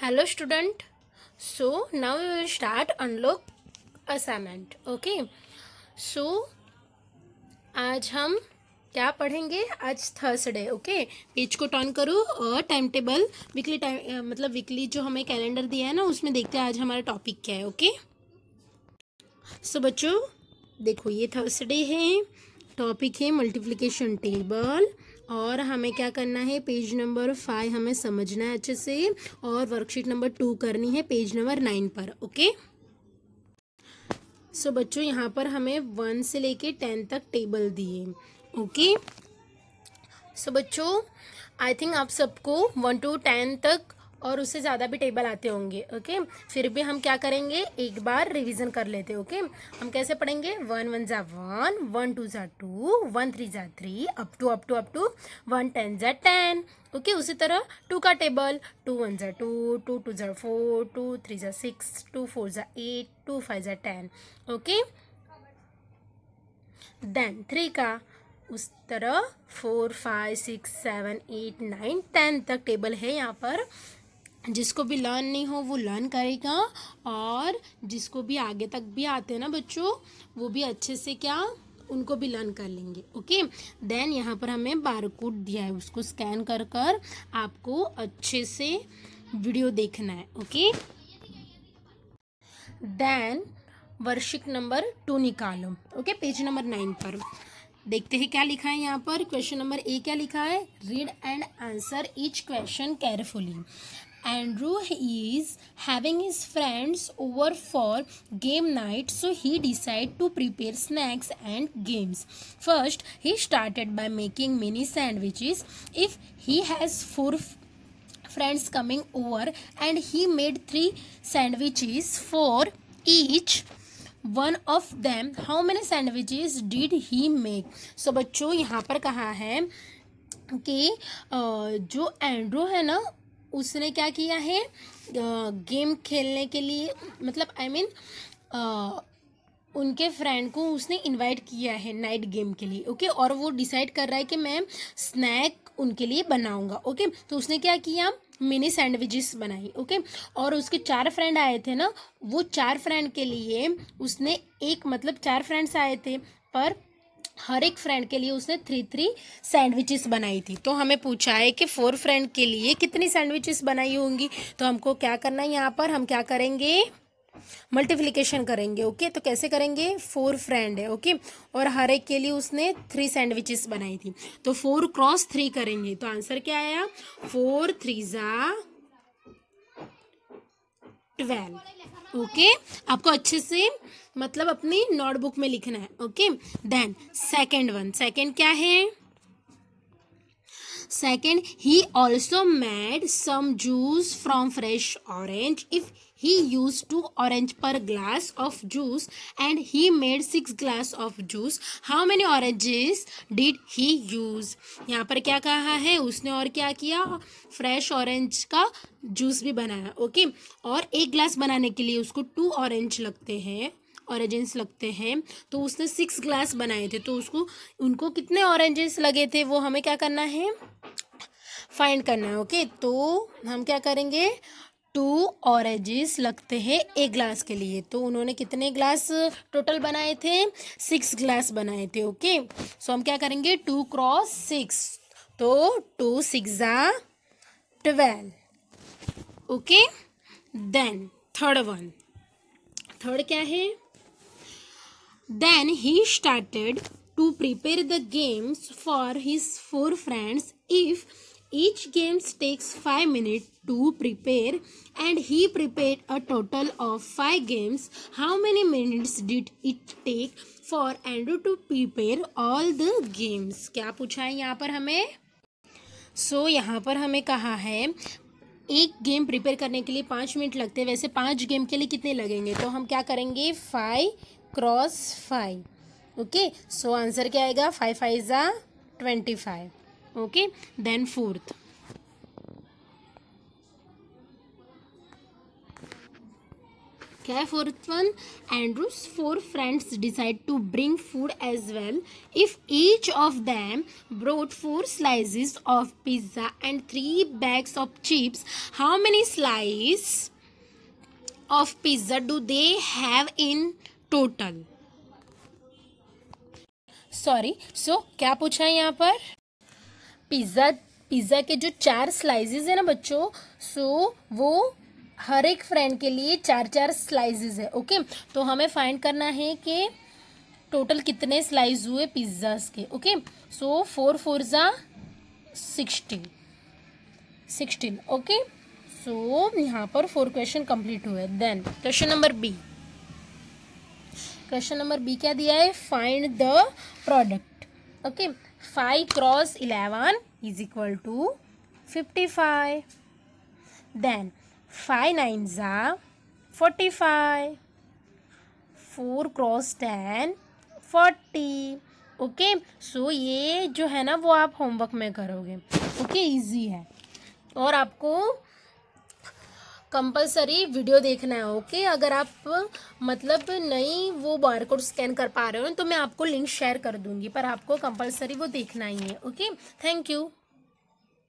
hello student so now we will start unlock assignment okay so आज हम क्या पढ़ेंगे आज थर्सडे ओके पेज को टर्न करो और टाइम टेबल वीकली टाइम मतलब वीकली जो हमें कैलेंडर दिया है ना उसमें देखते हैं आज हमारा टॉपिक क्या है ओके सो बच्चों देखो ये थर्सडे है टॉपिक है मल्टीप्लिकेशन टेबल और हमें क्या करना है पेज नंबर फाइव हमें समझना है अच्छे से और वर्कशीट नंबर टू करनी है पेज नंबर नाइन पर ओके सो so, बच्चों यहाँ पर हमें वन से लेके टेन तक टेबल दिए ओके सो बच्चों आई थिंक आप सबको वन टू टेन तक और उससे ज़्यादा भी टेबल आते होंगे ओके फिर भी हम क्या करेंगे एक बार रिवीजन कर लेते ओके हम कैसे पढ़ेंगे वन वन ज़ा वन वन टू ज़ा टू वन थ्री ज़ा three up to up to up to one ten ज़ा टेन ओके उसी तरह टू का टेबल टू वन ज़ा टू टू टू ज़ा फोर टू थ्री ज़ा सिक्स टू फोर ज़ा एट टू फाइव ज़ा टेन ओके देन थ्री का उस तरह four five six seven eight nine ten तक टेबल है यहाँ पर जिसको भी लर्न नहीं हो वो लर्न करेगा और जिसको भी आगे तक भी आते हैं ना बच्चों वो भी अच्छे से क्या उनको भी लर्न कर लेंगे ओके देन यहाँ पर हमें बारकोड दिया है उसको स्कैन कर कर आपको अच्छे से वीडियो देखना है ओके देन वर्षिक नंबर टू निकालो ओके पेज नंबर नाइन पर देखते हैं क्या लिखा है यहाँ पर क्वेश्चन नंबर ए क्या लिखा है read and answer each question carefully Andrew is having his friends over for game night so he decided to prepare snacks and games. First, he started by making mini sandwiches. If he has four friends coming over and he made three sandwiches for each one of them, how many sandwiches did he make? So, बच्चों यहाँ पर कहा है कि जो Andrew है ना उसने क्या किया है गेम खेलने के लिए मतलब आई I मीन mean, उनके फ्रेंड को उसने इनवाइट किया है नाइट गेम के लिए ओके और वो डिसाइड कर रहा है कि मैं स्नैक उनके लिए बनाऊंगा ओके तो उसने क्या किया मिनी सैंडविचेस बनाई ओके और उसके चार फ्रेंड आए थे ना वो चार फ्रेंड के लिए उसने एक मतलब चार फ्रेंड्स आए थे पर हर एक फ्रेंड के लिए उसने थ्री थ्री सैंडविचेस बनाई थी तो हमें पूछा है कि फोर फ्रेंड के लिए कितनी सैंडविचेस बनाई होंगी तो हमको क्या करना है यहाँ पर हम क्या करेंगे मल्टीप्लिकेशन करेंगे ओके तो कैसे करेंगे फोर फ्रेंड है ओके और हर एक के लिए उसने थ्री सैंडविचेस बनाई थी तो फोर क्रॉस थ्री करेंगे तो आंसर क्या आया फोर थ्री ज़ा ट्वेल्व ओके आपको अच्छे से मतलब अपनी नोटबुक में लिखना है okay then second one second क्या है second he also made some juice from fresh orange if he use two orange per glass of juice and he made six glass of juice how many oranges did he use यहाँ पर क्या कहा है उसने और क्या किया fresh orange का जूस भी बनाया ओके okay? और एक ग्लास बनाने के लिए उसको टू ऑरेंज लगते हैं ऑरेंजेस लगते हैं तो उसने सिक्स ग्लास बनाए थे तो उसको उनको कितने ऑरेंजेस लगे थे वो हमें क्या करना है फाइंड करना है ओके तो हम क्या करेंगे टू ऑरेंजेस लगते हैं एक ग्लास के लिए तो उन्होंने कितने ग्लास टोटल बनाए थे सिक्स ग्लास बनाए थे ओके सो हम क्या करेंगे टू क्रॉस सिक्स तो टू सिक्स ज़ा twelve okay then third one third क्या है then he started to prepare the games for his four friends if Each game takes 5 minutes to prepare and he prepared a total of 5 games. How many minutes did it take for Andrew to prepare all the games? kya pucha hai yahan par hame so, yahan par hame kaha hai एक game prepare करने के लिए पाँच minute लगते हैं वैसे पाँच game के लिए कितने लगेंगे तो हम क्या करेंगे five cross five okay so answer क्या आएगा फाइव फाइव ज़ा twenty five okay then fourth क्या है fourth one Andrew's four friends decide to bring food as well if each of them brought four slices of pizza and three bags of chips how many slice of pizza do they have in total sorry so क्या पूछा है यहाँ पर pizza pizza के जो चार slices है ना बच्चों सो वो हर एक फ्रेंड के लिए चार चार स्लाइसेस है ओके तो हमें फाइंड करना है कि टोटल कितने स्लाइस हुए पिज्ज़ास के ओके सो फोर फोर ज़ा सिक्सटीन सिक्सटीन ओके सो यहाँ पर फोर क्वेश्चन कंप्लीट हुए then question number B question number B क्या दिया है find the product okay five cross eleven is equal to fifty five then five nine ज़ा forty five four cross ten forty okay so ये जो है ना वो आप होमवर्क में करोगे ओके okay, इजी है और आपको कंपलसरी वीडियो देखना है ओके अगर आप मतलब नहीं वो बार कोड स्कैन कर पा रहे हो तो मैं आपको लिंक शेयर कर दूंगी पर आपको कंपलसरी वो देखना ही है ओके थैंक यू